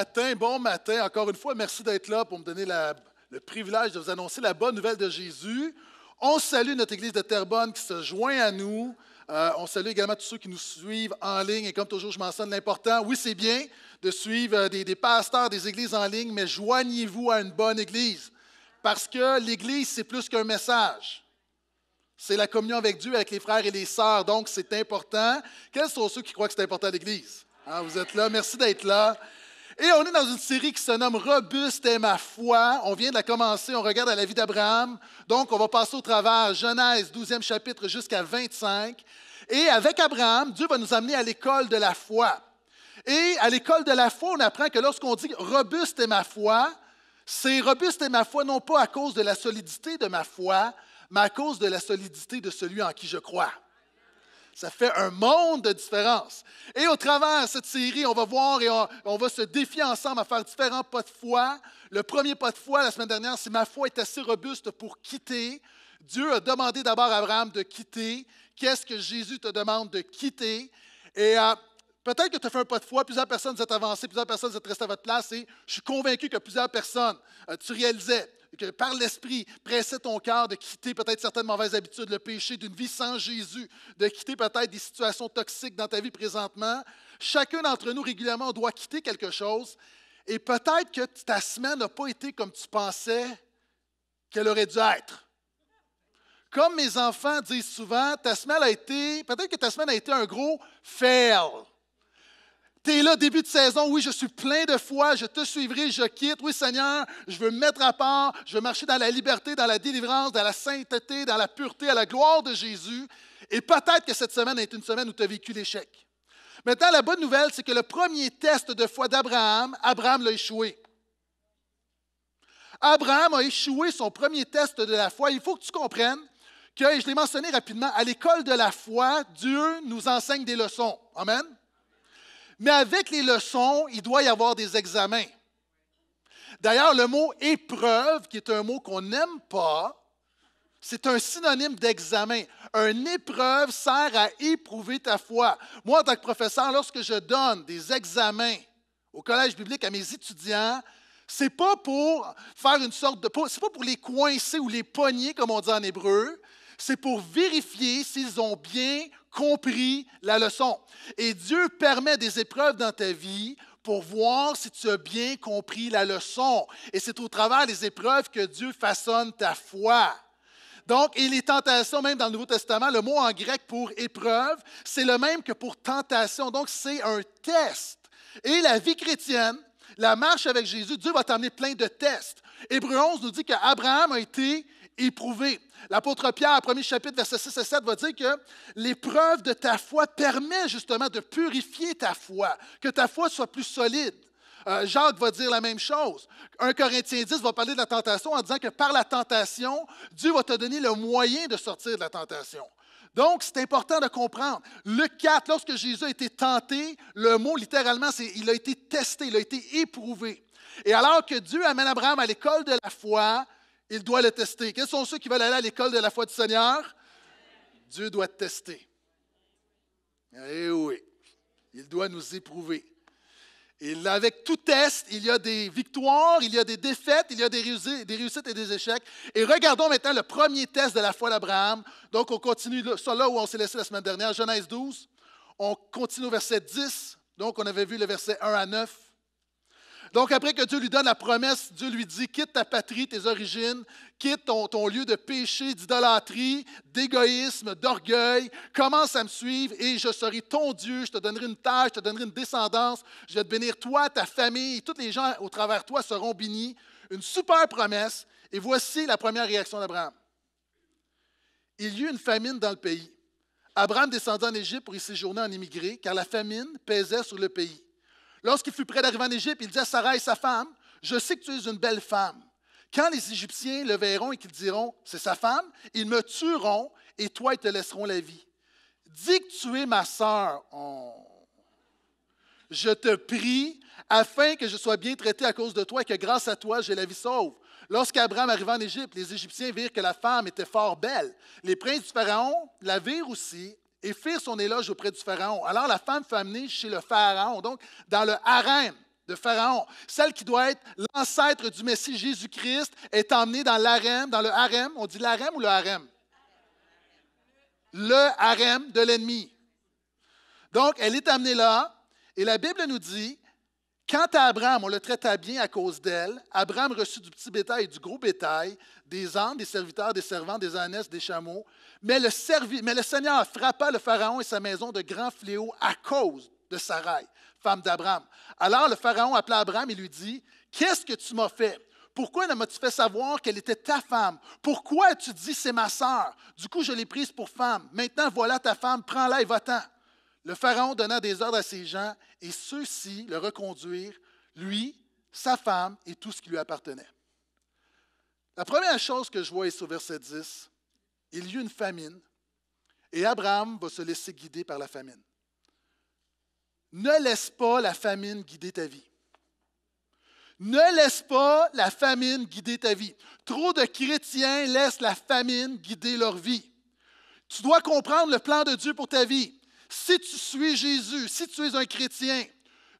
matin, bon matin. Encore une fois, merci d'être là pour me donner le privilège de vous annoncer la bonne nouvelle de Jésus. On salue notre Église de Terrebonne qui se joint à nous. Euh, on salue également tous ceux qui nous suivent en ligne. Et comme toujours, je mentionne l'important. Oui, c'est bien de suivre euh, des, pasteurs des églises en ligne, mais joignez-vous à une bonne église. Parce que l'église, c'est plus qu'un message. C'est la communion avec Dieu, avec les frères et les sœurs. Donc, c'est important. Quels sont ceux qui croient que c'est important à l'église? Hein, vous êtes là. Merci d'être là. Et on est dans une série qui se nomme Robuste est ma foi. On vient de la commencer, on regarde à la vie d'Abraham. Donc, on va passer au travers Genèse 12e chapitre jusqu'à 25. Et avec Abraham, Dieu va nous amener à l'école de la foi. Et à l'école de la foi, on apprend que lorsqu'on dit robuste est ma foi, c'est robuste est ma foi non pas à cause de la solidité de ma foi, mais à cause de la solidité de celui en qui je crois. Ça fait un monde de différence. Et au travers de cette série, on va voir et on, va se défier ensemble à faire différents pas de foi. Le premier pas de foi, la semaine dernière, c'est ma foi est assez robuste pour quitter. Dieu a demandé d'abord à Abraham de quitter. Qu'est-ce que Jésus te demande de quitter? Et euh, peut-être que tu as fait un pas de foi, plusieurs personnes vous êtes avancées, plusieurs personnes vous êtes restées à votre place et je suis convaincu que plusieurs personnes, euh, tu réalisais, que par l'Esprit, pressait ton cœur de quitter peut-être certaines mauvaises habitudes, le péché d'une vie sans Jésus, de quitter peut-être des situations toxiques dans ta vie présentement. Chacun d'entre nous, régulièrement, doit quitter quelque chose. Et peut-être que ta semaine n'a pas été comme tu pensais qu'elle aurait dû être. Comme mes enfants disent souvent, ta semaine a été, peut-être que ta semaine a été un gros fail. Tu es là, début de saison, oui, je suis plein de foi, je te suivrai, je quitte, oui Seigneur, je veux mettre à part, je veux marcher dans la liberté, dans la délivrance, dans la sainteté, dans la pureté, à la gloire de Jésus. Et peut-être que cette semaine est une semaine où tu as vécu l'échec. Maintenant, la bonne nouvelle, c'est que le premier test de foi d'Abraham, Abraham l'a échoué. Abraham a échoué son premier test de la foi. Il faut que tu comprennes que, et je l'ai mentionné rapidement, à l'école de la foi, Dieu nous enseigne des leçons. Amen. Mais avec les leçons, il doit y avoir des examens. D'ailleurs, le mot épreuve, qui est un mot qu'on n'aime pas, c'est un synonyme d'examen. Une épreuve sert à éprouver ta foi. Moi, en tant que professeur, lorsque je donne des examens au collège biblique à mes étudiants, c'est pas pour faire une sorte de. C'est pas pour les coincer ou les pogner, comme on dit en hébreu c'est pour vérifier s'ils ont bien compris la leçon. Et Dieu permet des épreuves dans ta vie pour voir si tu as bien compris la leçon. Et c'est au travers des épreuves que Dieu façonne ta foi. Donc, et les tentations, même dans le Nouveau Testament, le mot en grec pour épreuve, c'est le même que pour tentation. Donc, c'est un test. Et la vie chrétienne, la marche avec Jésus, Dieu va t'amener plein de tests. Hébreu 11 nous dit qu'Abraham a été éprouvé. L'apôtre Pierre, au premier chapitre, verset 6 et 7, va dire que l'épreuve de ta foi permet justement de purifier ta foi, que ta foi soit plus solide. Euh, Jacques va dire la même chose. 1 Corinthiens 10 va parler de la tentation en disant que par la tentation, Dieu va te donner le moyen de sortir de la tentation. Donc, c'est important de comprendre. Le 4, lorsque Jésus a été tenté, le mot littéralement, c'est il a été testé, il a été éprouvé. Et alors que Dieu amène Abraham à l'école de la foi, il doit le tester. Quels sont ceux qui veulent aller à l'école de la foi du Seigneur? Dieu doit tester. Eh oui, il doit nous éprouver. Et avec tout test, il y a des victoires, il y a des défaites, il y a des réussites et des échecs. Et regardons maintenant le premier test de la foi d'Abraham. Donc, on continue ça là où on s'est laissé la semaine dernière, Genèse 12. On continue au verset 10. Donc, on avait vu le verset 1 à 9. Donc, après que Dieu lui donne la promesse, Dieu lui dit quitte ta patrie, tes origines, quitte ton, lieu de péché, d'idolâtrie, d'égoïsme, d'orgueil, commence à me suivre et je serai ton Dieu, je te donnerai une tâche, je te donnerai une descendance, je vais te bénir toi, ta famille, tous les gens au travers toi seront bénis. Une super promesse. Et voici la première réaction d'Abraham. Il y eut une famine dans le pays. Abraham descendit en Égypte pour y séjourner en immigré, car la famine pesait sur le pays. Lorsqu'il fut prêt d'arriver en Égypte, il dit à et sa femme, Je sais que tu es une belle femme. Quand les Égyptiens le verront et qu'ils diront, C'est sa femme, ils me tueront et toi, ils te laisseront la vie. Dis que tu es ma sœur. Oh. Je te prie afin que je sois bien traité à cause de toi et que grâce à toi, j'ai la vie sauve. Lorsqu'Abraham arriva en Égypte, les Égyptiens virent que la femme était fort belle. Les princes du Pharaon la virent aussi et firent son éloge auprès du Pharaon. Alors la femme fut amenée chez le Pharaon, donc dans le harem de Pharaon. Celle qui doit être l'ancêtre du Messie Jésus-Christ est emmenée dans l'harem, dans le harem. On dit l'harem ou le harem? Le harem de l'ennemi. Donc, elle est amenée là, et la Bible nous dit Quant à Abraham, on le traita bien à cause d'elle. Abraham reçut du petit bétail et du gros bétail, des ânes, des serviteurs, des servants, des ânesses, des chameaux. Mais le, mais le Seigneur frappa le Pharaon et sa maison de grands fléaux à cause de Sarai, femme d'Abraham. Alors le Pharaon appela Abraham et lui dit, Qu'est-ce que tu m'as fait? Pourquoi ne m'as-tu fait savoir qu'elle était ta femme? Pourquoi as-tu dit c'est ma sœur? Du coup, je l'ai prise pour femme. Maintenant, voilà ta femme, prends-la et va-t'en. Le Pharaon donna des ordres à ses gens et ceux-ci le reconduirent, lui, sa femme et tout ce qui lui appartenait. La première chose que je vois ici au verset 10, il y eut une famine et Abraham va se laisser guider par la famine. Ne laisse pas la famine guider ta vie. Ne laisse pas la famine guider ta vie. Trop de chrétiens laissent la famine guider leur vie. Tu dois comprendre le plan de Dieu pour ta vie si tu suis Jésus, si tu es un chrétien,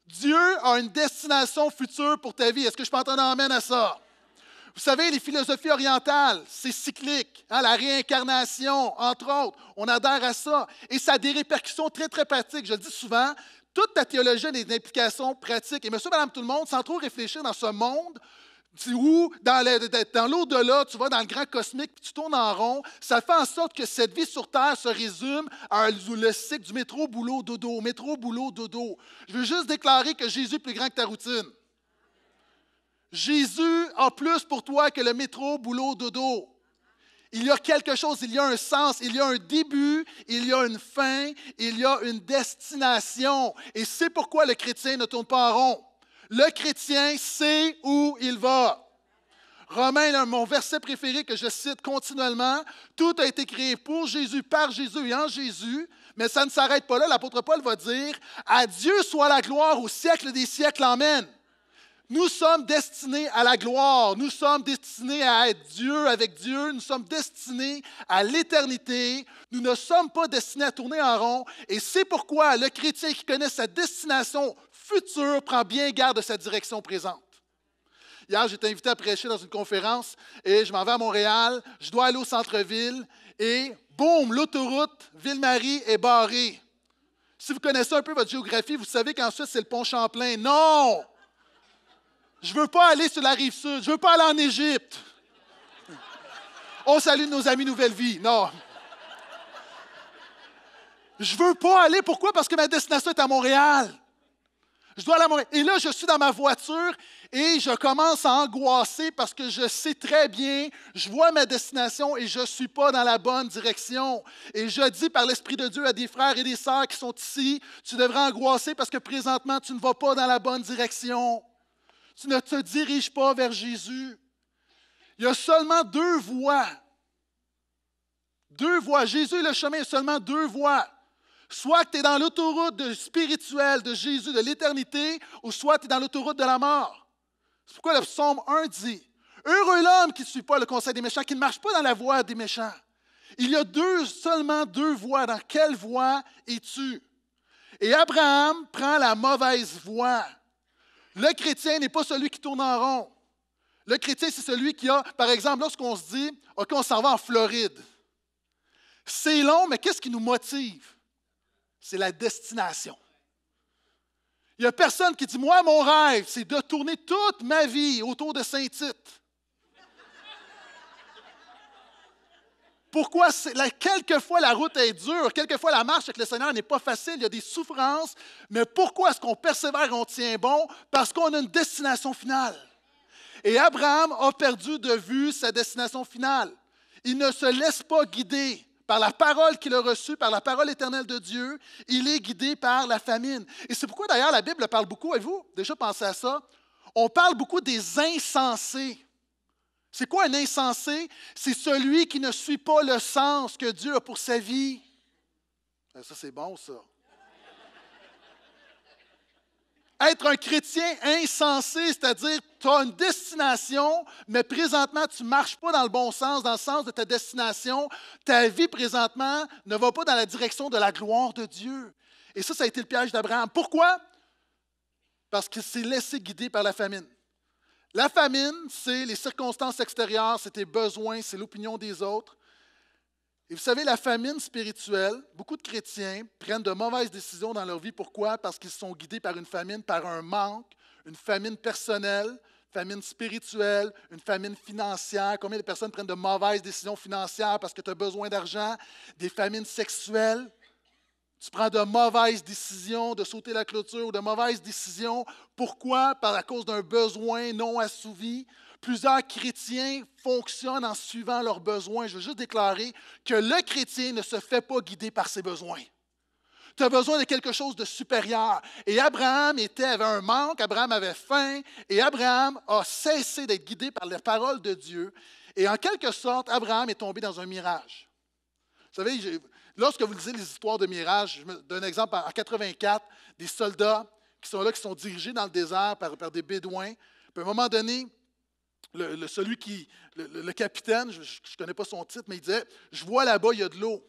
Dieu a une destination future pour ta vie. Est-ce que je peux entendre amène à ça? Vous savez, les philosophies orientales, c'est cyclique. Hein, la réincarnation, entre autres, on adhère à ça. Et ça a des répercussions très, très pratiques. Je le dis souvent, toute ta théologie a des implications pratiques. Et monsieur, madame, tout le monde, sans trop réfléchir dans ce monde où dans, l'au-delà, tu vas dans le grand cosmique, puis tu tournes en rond, ça fait en sorte que cette vie sur Terre se résume à le cycle du métro, boulot, dodo, métro, boulot, dodo. Je veux juste déclarer que Jésus est plus grand que ta routine. Jésus a plus pour toi que le métro, boulot, dodo. Il y a quelque chose, il y a un sens, il y a un début, il y a une fin, il y a une destination. Et c'est pourquoi le chrétien ne tourne pas en rond. Le chrétien sait où il va. Romain, mon verset préféré que je cite continuellement, tout a été créé pour Jésus, par Jésus et en Jésus, mais ça ne s'arrête pas là. L'apôtre Paul va dire, à Dieu soit la gloire au siècle des siècles, Amen. Nous sommes destinés à la gloire, nous sommes destinés à être Dieu avec Dieu, nous sommes destinés à l'éternité, nous ne sommes pas destinés à tourner en rond et c'est pourquoi le chrétien qui connaît sa destination future prend bien garde de sa direction présente. Hier, j'étais invité à prêcher dans une conférence et je m'en vais à Montréal, je dois aller au centre-ville et boum, l'autoroute Ville-Marie est barrée. Si vous connaissez un peu votre géographie, vous savez qu'ensuite c'est le pont Champlain. Non! Je veux pas aller sur la rive sud. Je veux pas aller en Égypte. On oh, salue nos amis Nouvelle Vie. Non. Je veux pas aller. Pourquoi? Parce que ma destination est à Montréal. Je dois aller à Montréal. Et là, je suis dans ma voiture et je commence à angoisser parce que je sais très bien, je vois ma destination et je ne suis pas dans la bonne direction. Et je dis par l'Esprit de Dieu à des frères et des sœurs qui sont ici, tu devrais angoisser parce que présentement, tu ne vas pas dans la bonne direction. Tu ne te diriges pas vers Jésus. Il y a seulement deux voies. Deux voies. Jésus, le chemin, il y a seulement deux voies. Soit tu es dans l'autoroute spirituelle de Jésus, de l'éternité, ou soit tu es dans l'autoroute de la mort. C'est pourquoi le psaume 1 dit Heureux l'homme qui ne suit pas le conseil des méchants, qui ne marche pas dans la voie des méchants. Il y a deux, seulement deux voies. Dans quelle voie es-tu? Et Abraham prend la mauvaise voie. Le chrétien n'est pas celui qui tourne en rond. Le chrétien, c'est celui qui a, par exemple, lorsqu'on se dit, OK, on s'en va en Floride. C'est long, mais qu'est-ce qui nous motive? C'est la destination. Il n'y a personne qui dit, moi, mon rêve, c'est de tourner toute ma vie autour de Saint-Tite. pourquoi quelquefois la route est dure, quelquefois la marche avec le Seigneur n'est pas facile, il y a des souffrances, mais pourquoi est-ce qu'on persévère et on tient bon? Parce qu'on a une destination finale. Et Abraham a perdu de vue sa destination finale. Il ne se laisse pas guider par la parole qu'il a reçue, par la parole éternelle de Dieu. Il est guidé par la famine. Et c'est pourquoi d'ailleurs la Bible parle beaucoup, et vous déjà pensé à ça, on parle beaucoup des insensés c'est quoi un insensé? C'est celui qui ne suit pas le sens que Dieu a pour sa vie. Ben, ça, c'est bon, ça. Être un chrétien insensé, c'est-à-dire tu as une destination, mais présentement tu ne marches pas dans le bon sens, dans le sens de ta destination. Ta vie présentement ne va pas dans la direction de la gloire de Dieu. Et ça, ça a été le piège d'Abraham. Pourquoi? Parce qu'il s'est laissé guider par la famine. La famine, c'est les circonstances extérieures, c'est tes besoins, c'est l'opinion des autres. Et vous savez, la famine spirituelle, beaucoup de chrétiens prennent de mauvaises décisions dans leur vie. Pourquoi? Parce qu'ils sont guidés par une famine, par un manque, une famine personnelle, une famine spirituelle, une famine financière. Combien de personnes prennent de mauvaises décisions financières parce que tu as besoin d'argent? Des famines sexuelles. Tu prends de mauvaises décisions de sauter la clôture ou de mauvaises décisions. Pourquoi? Par la cause d'un besoin non assouvi. Plusieurs chrétiens fonctionnent en suivant leurs besoins. Je veux juste déclarer que le chrétien ne se fait pas guider par ses besoins. Tu as besoin de quelque chose de supérieur. Et Abraham était, avait un manque, Abraham avait faim, et Abraham a cessé d'être guidé par les paroles de Dieu. Et en quelque sorte, Abraham est tombé dans un mirage. Vous savez, Lorsque vous lisez les histoires de donne un exemple en 84, des soldats qui sont là, qui sont dirigés dans le désert par, des bédouins. Puis à un moment donné, le, celui qui, le, capitaine, je ne connais pas son titre, mais il disait Je vois là-bas, il y a de l'eau.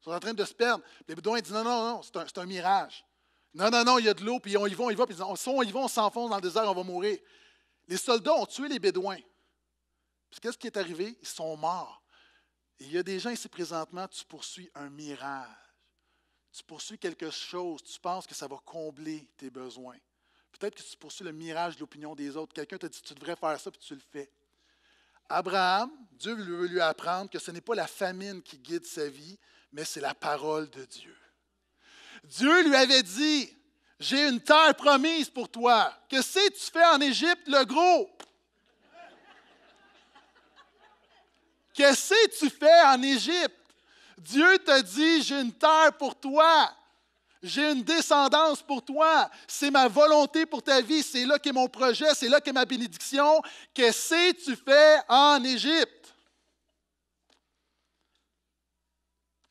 Ils sont en train de se perdre. Les bédouins disent Non, non, non, c'est un, mirage. Non, non, non, il y a de l'eau, puis ils y ils on puis ils disent, si on y va, on s'enfonce dans le désert, on va mourir. Les soldats ont tué les bédouins. Puis qu'est-ce qui est arrivé? Ils sont morts il y a des gens ici présentement, tu poursuis un mirage. Tu poursuis quelque chose, tu penses que ça va combler tes besoins. Peut-être que tu poursuis le mirage de l'opinion des autres. Quelqu'un t'a dit tu devrais faire ça, puis tu le fais. Abraham, Dieu veut lui apprendre que ce n'est pas la famine qui guide sa vie, mais c'est la parole de Dieu. Dieu lui avait dit, j'ai une terre promise pour toi. Que sais-tu fais en Égypte, le gros? Qu'est-ce que tu fais en Égypte? Dieu te dit, j'ai une terre pour toi. J'ai une descendance pour toi. C'est ma volonté pour ta vie. C'est là qu'est mon projet. C'est là qu'est ma bénédiction. Qu'est-ce que tu fais en Égypte?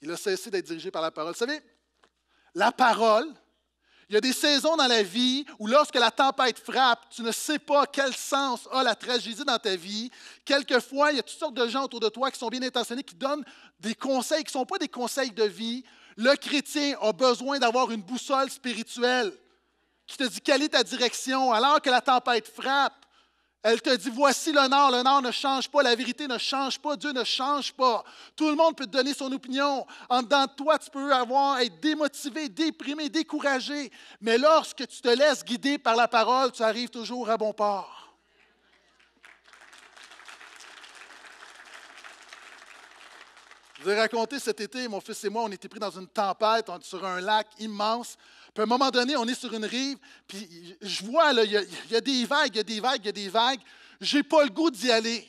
Il a cessé d'être dirigé par la parole. Vous savez, la parole, il y a des saisons dans la vie où lorsque la tempête frappe, tu ne sais pas quel sens a la tragédie dans ta vie. Quelquefois, il y a toutes sortes de gens autour de toi qui sont bien intentionnés, qui donnent des conseils qui ne sont pas des conseils de vie. Le chrétien a besoin d'avoir une boussole spirituelle qui te dit quelle est ta direction alors que la tempête frappe. Elle te dit, voici l'honneur, l'honneur ne change pas, la vérité ne change pas, Dieu ne change pas. Tout le monde peut te donner son opinion. En dedans de toi, tu peux avoir, être démotivé, déprimé, découragé. Mais lorsque tu te laisses guider par la parole, tu arrives toujours à bon port. Je raconté cet été, mon fils et moi, on était pris dans une tempête, on sur un lac immense. Puis à un moment donné, on est sur une rive, puis je vois, il y, a, des vagues, il y a des vagues, il y a des vagues. J'ai pas le goût d'y aller.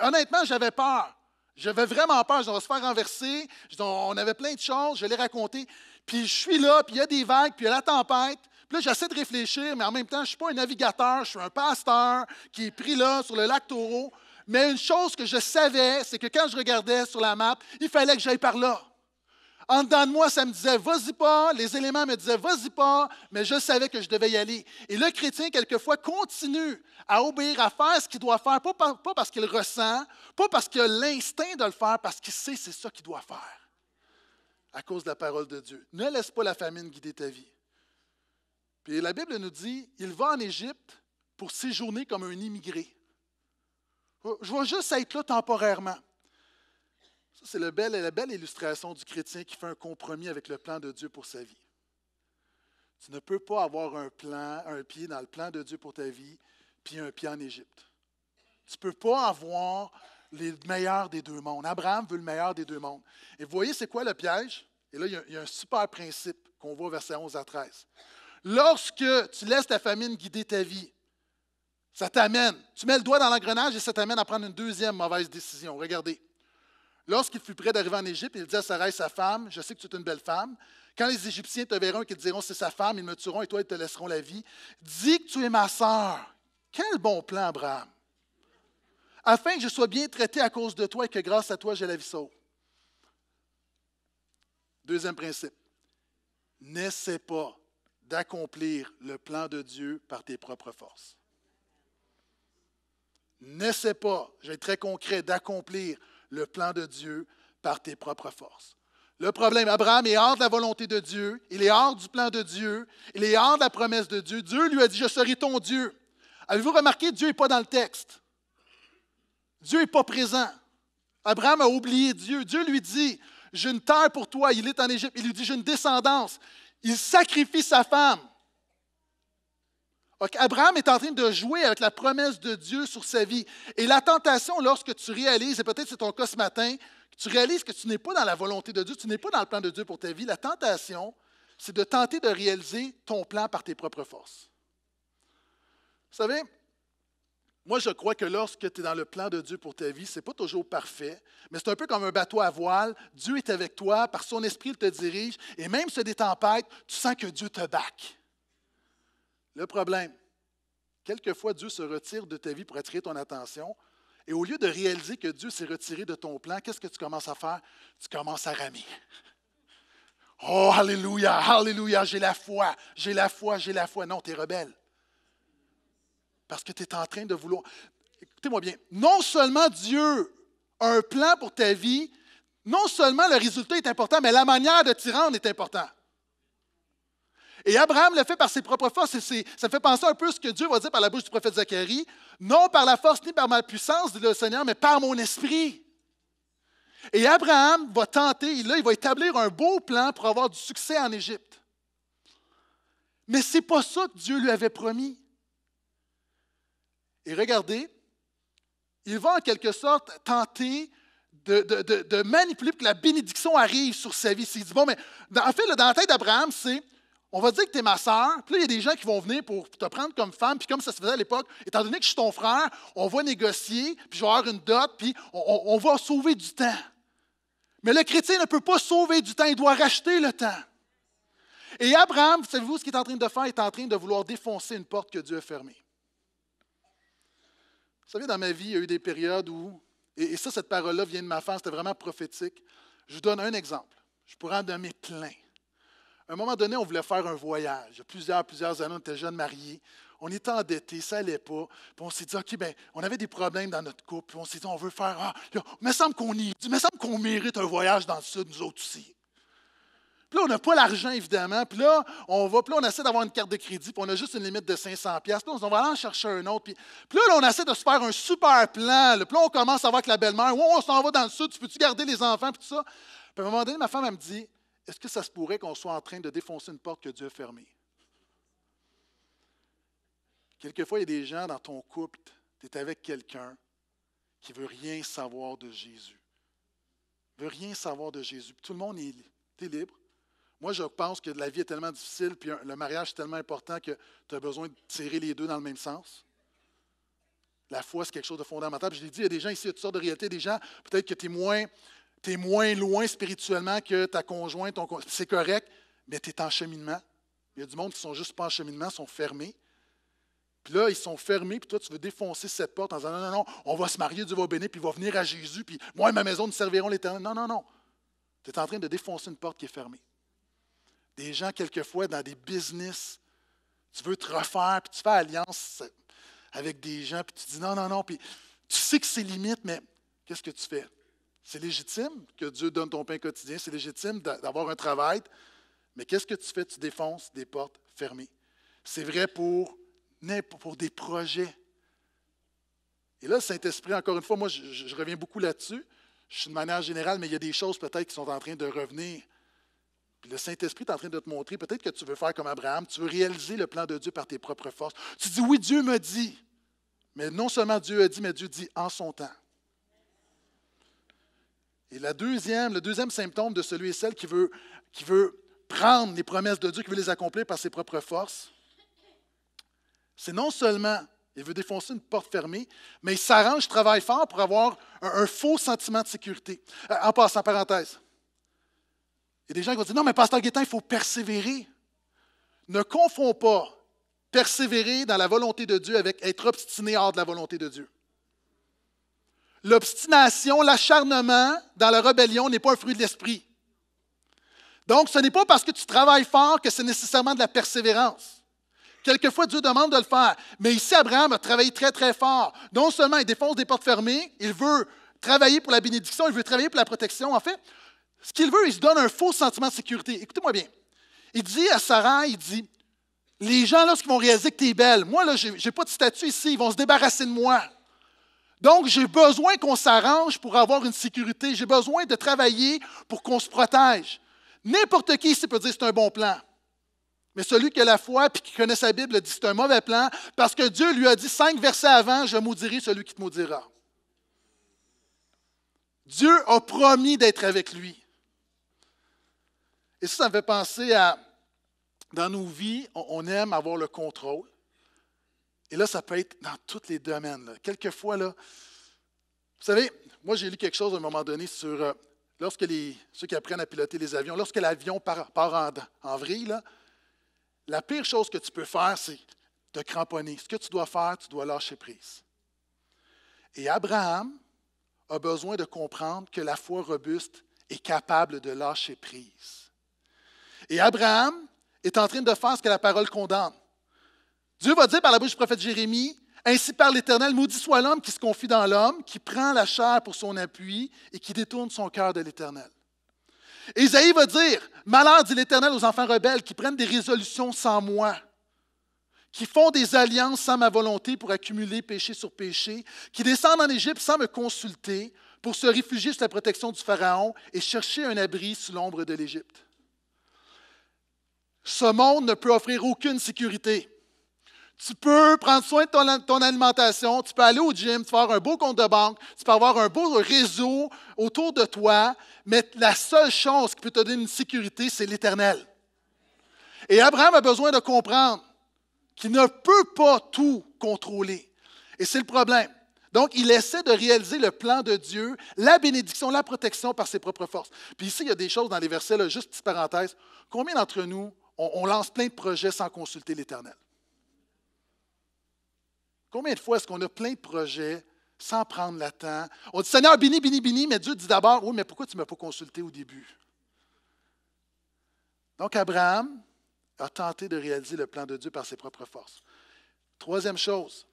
Honnêtement, j'avais peur. J'avais vraiment peur, on va se faire renverser. On avait plein de choses, je l'ai raconté. Puis je suis là, puis il y a des vagues, puis il y a la tempête. Puis là, j'essaie de réfléchir, mais en même temps, je ne suis pas un navigateur, je suis un pasteur qui est pris là sur le lac Taureau. Mais une chose que je savais, c'est que quand je regardais sur la map, il fallait que j'aille par là. En dedans de moi, ça me disait, vas-y pas, les éléments me disaient, vas-y pas, mais je savais que je devais y aller. Et le chrétien, quelquefois, continue à obéir, à faire ce qu'il doit faire, pas, pas parce qu'il ressent, pas parce qu'il a l'instinct de le faire, parce qu'il sait c'est ça qu'il doit faire, à cause de la parole de Dieu. Ne laisse pas la famine guider ta vie. Puis la Bible nous dit, il va en Égypte pour séjourner comme un immigré. Je vais juste être là temporairement. Ça, c'est la belle, illustration du chrétien qui fait un compromis avec le plan de Dieu pour sa vie. Tu ne peux pas avoir un plan, un pied dans le plan de Dieu pour ta vie, puis un pied en Égypte. Tu ne peux pas avoir le meilleur des deux mondes. Abraham veut le meilleur des deux mondes. Et vous voyez, c'est quoi le piège? Et là, il y a, un super principe qu'on voit verset 11 à 13. Lorsque tu laisses ta famine guider ta vie, ça t'amène. Tu mets le doigt dans l'engrenage et ça t'amène à prendre une deuxième mauvaise décision. Regardez. Lorsqu'il fut prêt d'arriver en Égypte, il dit à Sarai, sa femme, je sais que tu es une belle femme. Quand les Égyptiens te verront et qu'ils diront, c'est sa femme, ils me tueront et toi, ils te laisseront la vie. Dis que tu es ma sœur. Quel bon plan, Abraham. Afin que je sois bien traité à cause de toi et que grâce à toi, j'ai la vie sauve. Deuxième principe. N'essaie pas d'accomplir le plan de Dieu par tes propres forces. N'essaie pas, j'ai très concret, d'accomplir le plan de Dieu par tes propres forces. Le problème, Abraham est hors de la volonté de Dieu, il est hors du plan de Dieu, il est hors de la promesse de Dieu. Dieu lui a dit, je serai ton Dieu. Avez-vous remarqué, Dieu n'est pas dans le texte. Dieu n'est pas présent. Abraham a oublié Dieu. Dieu lui dit, j'ai une terre pour toi, il est en Égypte. Il lui dit, j'ai une descendance. Il sacrifie sa femme. Abraham est en train de jouer avec la promesse de Dieu sur sa vie. Et la tentation, lorsque tu réalises, et peut-être c'est ton cas ce matin, que tu réalises que tu n'es pas dans la volonté de Dieu, tu n'es pas dans le plan de Dieu pour ta vie, la tentation, c'est de tenter de réaliser ton plan par tes propres forces. Vous savez, moi je crois que lorsque tu es dans le plan de Dieu pour ta vie, ce n'est pas toujours parfait, mais c'est un peu comme un bateau à voile. Dieu est avec toi, par son esprit il te dirige, et même si des tempêtes, tu sens que Dieu te back. Le problème, quelquefois Dieu se retire de ta vie pour attirer ton attention. Et au lieu de réaliser que Dieu s'est retiré de ton plan, qu'est-ce que tu commences à faire? Tu commences à ramer. Oh, Alléluia, Alléluia, j'ai la foi, j'ai la foi, j'ai la foi. Non, tu es rebelle. Parce que tu es en train de vouloir. Écoutez-moi bien, non seulement Dieu a un plan pour ta vie, non seulement le résultat est important, mais la manière de t'y rendre est importante. Et Abraham le fait par ses propres forces. ça fait penser un peu à ce que Dieu va dire par la bouche du prophète Zacharie. Non par la force ni par ma puissance, dit le Seigneur, mais par mon esprit. Et Abraham va tenter, il va établir un beau plan pour avoir du succès en Égypte. Mais ce n'est pas ça que Dieu lui avait promis. Et regardez, il va en quelque sorte tenter de, manipuler pour que la bénédiction arrive sur sa vie. Il bon, mais en fait, dans la tête d'Abraham, c'est on va dire que tu es ma sœur, puis là, il y a des gens qui vont venir pour te prendre comme femme, puis comme ça se faisait à l'époque, étant donné que je suis ton frère, on va négocier, puis je vais avoir une dot, puis on, va sauver du temps. Mais le chrétien ne peut pas sauver du temps, il doit racheter le temps. Et Abraham, savez-vous ce qu'il est en train de faire? Il est en train de vouloir défoncer une porte que Dieu a fermée. Vous savez, dans ma vie, il y a eu des périodes où, et, et ça, cette parole-là vient de ma femme, c'était vraiment prophétique. Je vous donne un exemple. Je pourrais en donner plein. À un moment donné, on voulait faire un voyage. Plusieurs, plusieurs années, on était jeunes mariés. On était endettés, ça n'allait pas. Puis on s'est dit, OK, ben, on avait des problèmes dans notre couple. Puis on s'est dit, on veut faire. Ah, il me semble qu'on y. Il me semble qu'on mérite un voyage dans le Sud, nous autres aussi. Puis là, on n'a pas l'argent, évidemment. Puis là, on va, puis on essaie d'avoir une carte de crédit, puis on a juste une limite de 500$. Puis là, on, va aller en chercher un autre. Puis, là, on essaie de se faire un super plan. Le Puis on commence à voir que la belle-mère, on s'en va dans le sud, tu peux-tu garder les enfants, puis tout ça. Puis à un moment donné, ma femme, elle me dit, est-ce que ça se pourrait qu'on soit en train de défoncer une porte que Dieu a fermée? Quelquefois, il y a des gens dans ton couple, tu es avec quelqu'un qui veut rien savoir de Jésus. Ne veut rien savoir de Jésus. Tout le monde est, libre. Moi, je pense que la vie est tellement difficile, puis le mariage est tellement important que tu as besoin de tirer les deux dans le même sens. La foi, c'est quelque chose de fondamental. je l'ai dit, il y a des gens ici, il y sortes de réalité, des gens, peut-être que tu es moins tu es moins loin spirituellement que ta conjointe, c'est correct, mais tu es en cheminement. Il y a du monde qui sont juste pas en cheminement, sont fermés. Puis là, ils sont fermés, puis toi, tu veux défoncer cette porte en disant non, non, non, on va se marier, Dieu va bénir, puis il va venir à Jésus, puis moi et ma maison, nous servirons l'éternel. Non, non, non. Tu es en train de défoncer une porte qui est fermée. Des gens, quelquefois, dans des business, tu veux te refaire, puis tu fais alliance avec des gens, puis tu dis non, non, non, puis tu sais que c'est limite, mais qu'est-ce que tu fais? C'est légitime que Dieu donne ton pain quotidien, c'est légitime d'avoir un travail, mais qu'est-ce que tu fais? Tu défonces des portes fermées. C'est vrai pour, pour des projets. Et là, Saint-Esprit, encore une fois, moi, je, je reviens beaucoup là-dessus. Je suis de manière générale, mais il y a des choses peut-être qui sont en train de revenir. Puis le Saint-Esprit est en train de te montrer, peut-être que tu veux faire comme Abraham, tu veux réaliser le plan de Dieu par tes propres forces. Tu dis, oui, Dieu me dit. Mais non seulement Dieu a dit, mais Dieu dit en son temps. Et la deuxième, le deuxième symptôme de celui et celle qui veut, qui veut prendre les promesses de Dieu, qui veut les accomplir par ses propres forces, c'est non seulement il veut défoncer une porte fermée, mais il s'arrange, travaille fort pour avoir un, faux sentiment de sécurité. Euh, en passant, parenthèse, il y a des gens qui vont dire, non, mais pasteur Guétin, il faut persévérer. Ne confonds pas persévérer dans la volonté de Dieu avec être obstiné hors de la volonté de Dieu. L'obstination, l'acharnement dans la rébellion n'est pas un fruit de l'esprit. Donc, ce n'est pas parce que tu travailles fort que c'est nécessairement de la persévérance. Quelquefois, Dieu demande de le faire. Mais ici, Abraham a travaillé très, très fort. Non seulement il défonce des portes fermées, il veut travailler pour la bénédiction, il veut travailler pour la protection. En fait, ce qu'il veut, il se donne un faux sentiment de sécurité. Écoutez-moi bien. Il dit à Sarah, il dit, les gens, lorsqu'ils vont réaliser que tu es belle, moi, là, je n'ai pas de statut ici, ils vont se débarrasser de moi. Donc, j'ai besoin qu'on s'arrange pour avoir une sécurité. J'ai besoin de travailler pour qu'on se protège. N'importe qui ici peut dire c'est un bon plan. Mais celui qui a la foi et qui connaît sa Bible dit c'est un mauvais plan parce que Dieu lui a dit cinq versets avant Je maudirai celui qui te maudira. Dieu a promis d'être avec lui. Et ça, ça me fait penser à dans nos vies, on aime avoir le contrôle. Et là, ça peut être dans tous les domaines. Quelquefois, là, vous savez, moi j'ai lu quelque chose à un moment donné sur euh, lorsque ceux qui apprennent à piloter les avions, lorsque l'avion part, en, vrille, la pire chose que tu peux faire, c'est te cramponner. Ce que tu dois faire, tu dois lâcher prise. Et Abraham a besoin de comprendre que la foi robuste est capable de lâcher prise. Et Abraham est en train de faire ce que la parole condamne. Dieu va dire par la bouche du prophète Jérémie, Ainsi par l'Éternel, maudit soit l'homme qui se confie dans l'homme, qui prend la chair pour son appui et qui détourne son cœur de l'Éternel. Isaïe va dire, Malheur, dit l'Éternel aux enfants rebelles qui prennent des résolutions sans moi, qui font des alliances sans ma volonté pour accumuler péché sur péché, qui descendent en Égypte sans me consulter, pour se réfugier sous la protection du Pharaon et chercher un abri sous l'ombre de l'Égypte. Ce monde ne peut offrir aucune sécurité. Tu peux prendre soin de ton, alimentation, tu peux aller au gym, tu peux avoir un beau compte de banque, tu peux avoir un beau réseau autour de toi, mais la seule chose qui peut te donner une sécurité, c'est l'Éternel. Et Abraham a besoin de comprendre qu'il ne peut pas tout contrôler. Et c'est le problème. Donc, il essaie de réaliser le plan de Dieu, la bénédiction, la protection par ses propres forces. Puis ici, il y a des choses dans les versets, là, juste petite parenthèse. Combien d'entre nous, on lance plein de projets sans consulter l'Éternel? Combien de fois est-ce qu'on a plein de projets sans prendre le temps? On dit Seigneur, bini, bini, bini », mais Dieu dit d'abord Oui, mais pourquoi tu ne m'as pas consulté au début? Donc, Abraham a tenté de réaliser le plan de Dieu par ses propres forces. Troisième chose,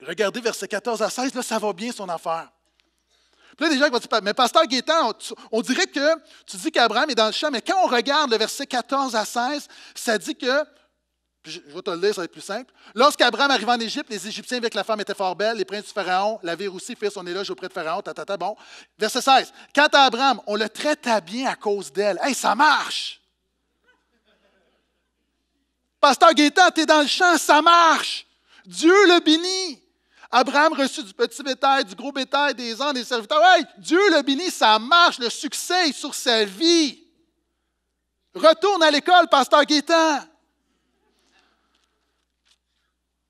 regardez verset 14 à 16, là, ça va bien son affaire. Puis là, des gens vont dire, mais pasteur Gaétan, on, on dirait que tu dis qu'Abraham est dans le champ, mais quand on regarde le verset 14 à 16, ça dit que je vais te le dire, ça va être plus simple. Lorsqu'Abraham arrive en Égypte, les Égyptiens avec la femme étaient fort belles, les princes du Pharaon l'avaient aussi fait son éloge auprès de Pharaon, tatata, ta, bon. Verset 16. Quant à Abraham, on le traita bien à cause d'elle. Hey, ça marche! Pasteur Gaétan, t'es dans le champ, ça marche! Dieu le bénit! Abraham reçut du petit bétail, du gros bétail, des ans, des serviteurs. Hey, Dieu le bénit, ça marche, le succès sur sa vie. Retourne à l'école, pasteur Gaétan.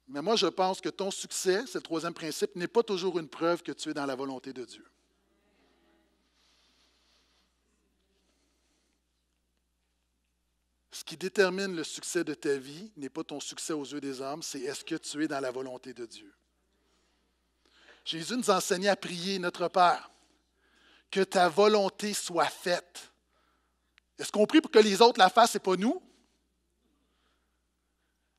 Mais moi, je pense que ton succès, c'est le troisième principe, n'est pas toujours une preuve que tu es dans la volonté de Dieu. Ce qui détermine le succès de ta vie n'est pas ton succès aux yeux des hommes, c'est est-ce que tu es dans la volonté de Dieu. Jésus nous enseignait à prier notre Père, que ta volonté soit faite. Est-ce qu'on prie pour que les autres la fassent et pas nous?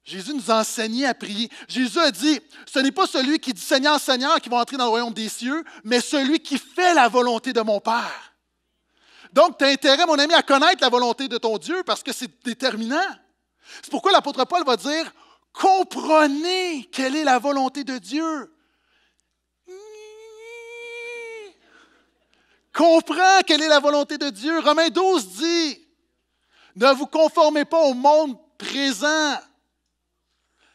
Jésus nous a à prier. Jésus a dit, ce n'est pas celui qui dit Seigneur, Seigneur qui va entrer dans le royaume des cieux, mais celui qui fait la volonté de mon Père. Donc, tu as intérêt, mon ami, à connaître la volonté de ton Dieu parce que c'est déterminant. C'est pourquoi l'apôtre Paul va dire, comprenez quelle est la volonté de Dieu. Comprends quelle est la volonté de Dieu. Romains 12 dit, ne vous conformez pas au monde présent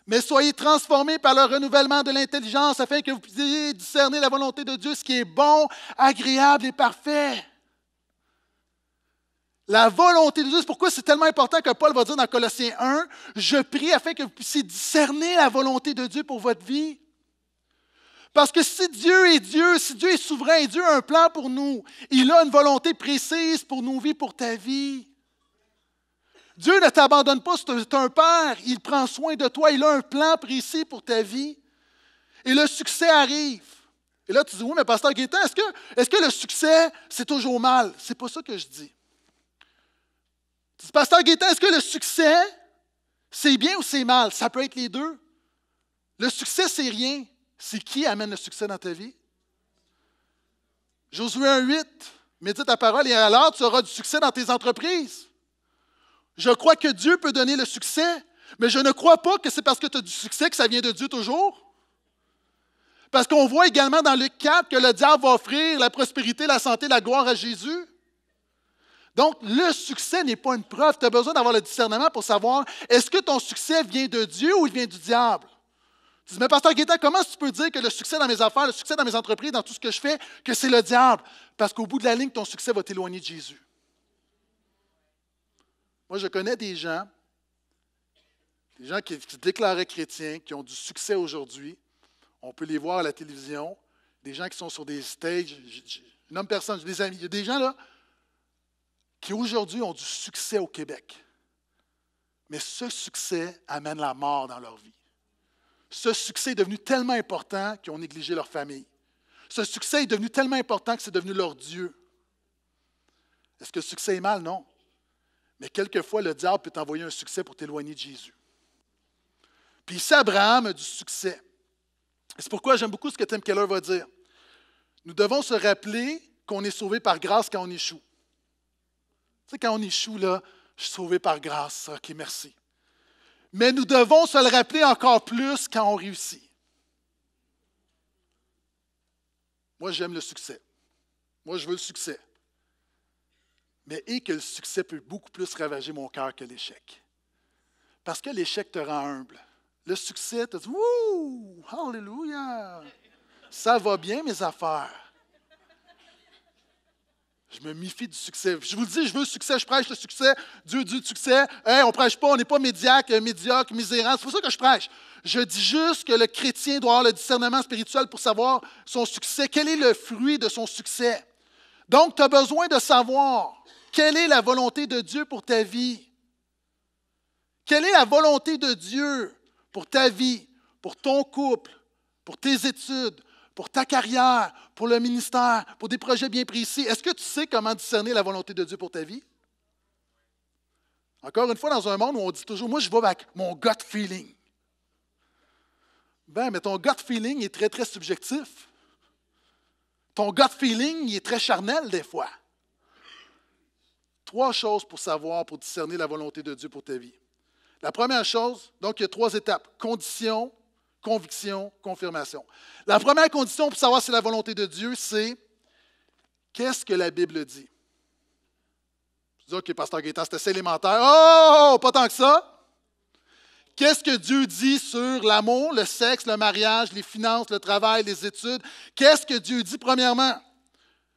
mais soyez transformés par le renouvellement de l'intelligence afin que vous puissiez discerner la volonté de Dieu, ce qui est bon, agréable et parfait. La volonté de Dieu, c'est pourquoi c'est tellement important que Paul va dire dans Colossiens 1, je prie afin que vous puissiez discerner la volonté de Dieu pour votre vie. Parce que si Dieu est Dieu, si Dieu est souverain Dieu a un plan pour nous, il a une volonté précise pour nos vies, pour ta vie. Dieu ne t'abandonne pas, c'est un père, il prend soin de toi, il a un plan précis pour ta vie. Et le succès arrive. Et là, tu dis, oui, mais pasteur Guétain, est-ce que, que, le succès, c'est toujours mal? C'est pas ça que je dis. Tu dis, pasteur Guétain, est-ce que le succès, c'est bien ou c'est mal? Ça peut être les deux. Le succès, c'est rien. C'est qui amène le succès dans ta vie? Josué 1.8, médite ta parole et alors tu auras du succès dans tes entreprises. Je crois que Dieu peut donner le succès, mais je ne crois pas que c'est parce que tu as du succès que ça vient de Dieu toujours. Parce qu'on voit également dans le cap que le diable va offrir la prospérité, la santé, la gloire à Jésus. Donc, le succès n'est pas une preuve. Tu as besoin d'avoir le discernement pour savoir est-ce que ton succès vient de Dieu ou il vient du diable. Tu dis, mais pasteur Guetta, comment tu peux dire que le succès dans mes affaires, le succès dans mes entreprises, dans tout ce que je fais, que c'est le diable? Parce qu'au bout de la ligne, ton succès va t'éloigner de Jésus. Moi, je connais des gens, des gens qui, se déclaraient chrétiens, qui ont du succès aujourd'hui. On peut les voir à la télévision, des gens qui sont sur des stages. Je, homme personne, des amis. Il y a des gens là qui aujourd'hui ont du succès au Québec. Mais ce succès amène la mort dans leur vie. Ce succès est devenu tellement important qu'ils ont négligé leur famille. Ce succès est devenu tellement important que c'est devenu leur Dieu. Est-ce que le succès est mal? Non. Mais quelquefois, le diable peut t'envoyer un succès pour t'éloigner de Jésus. Puis ici, Abraham a du succès. C'est pourquoi j'aime beaucoup ce que Tim Keller va dire. Nous devons se rappeler qu'on est sauvé par grâce quand on échoue. Tu sais, quand on échoue, là, je suis sauvé par grâce. OK, merci. Mais nous devons se le rappeler encore plus quand on réussit. Moi, j'aime le succès. Moi, je veux le succès mais et que le succès peut beaucoup plus ravager mon cœur que l'échec. Parce que l'échec te rend humble. Le succès te dit Ouh! Hallelujah! Ça va bien, mes affaires. Je me méfie du succès. Je vous le dis, je veux le succès, je prêche le succès. Dieu dit le succès. Hey, on ne prêche pas, on n'est pas médiaque, médiocre, misérant. C'est pour ça que je prêche. Je dis juste que le chrétien doit avoir le discernement spirituel pour savoir son succès. Quel est le fruit de son succès? Donc, tu as besoin de savoir quelle est la volonté de Dieu pour ta vie. Quelle est la volonté de Dieu pour ta vie, pour ton couple, pour tes études, pour ta carrière, pour le ministère, pour des projets bien précis? Est-ce que tu sais comment discerner la volonté de Dieu pour ta vie? Encore une fois, dans un monde où on dit toujours, moi, je vais avec mon gut feeling. Ben, mais ton gut feeling est très, très subjectif. Ton gut feeling, il est très charnel des fois. Trois choses pour savoir, pour discerner la volonté de Dieu pour ta vie. La première chose, donc, il y a trois étapes condition, conviction, confirmation. La première condition pour savoir si c'est la volonté de Dieu, c'est qu'est-ce que la Bible dit. Je dis, OK, Pasteur Gaétan, c'est assez élémentaire. Oh, oh, oh pas tant que ça. Qu'est-ce que Dieu dit sur l'amour, le sexe, le mariage, les finances, le travail, les études? Qu'est-ce que Dieu dit premièrement?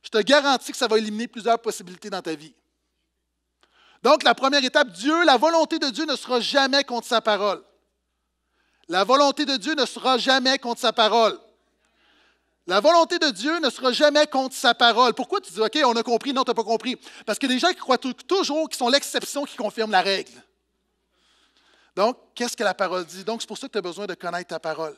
Je te garantis que ça va éliminer plusieurs possibilités dans ta vie. Donc, la première étape, Dieu, la volonté de Dieu ne sera jamais contre sa parole. La volonté de Dieu ne sera jamais contre sa parole. La volonté de Dieu ne sera jamais contre sa parole. Pourquoi tu dis, OK, on a compris, non, tu n'as pas compris? Parce que des gens qui croient toujours qu'ils sont l'exception qui confirme la règle. Donc, qu'est-ce que la parole dit? Donc, c'est pour ça que tu as besoin de connaître ta parole.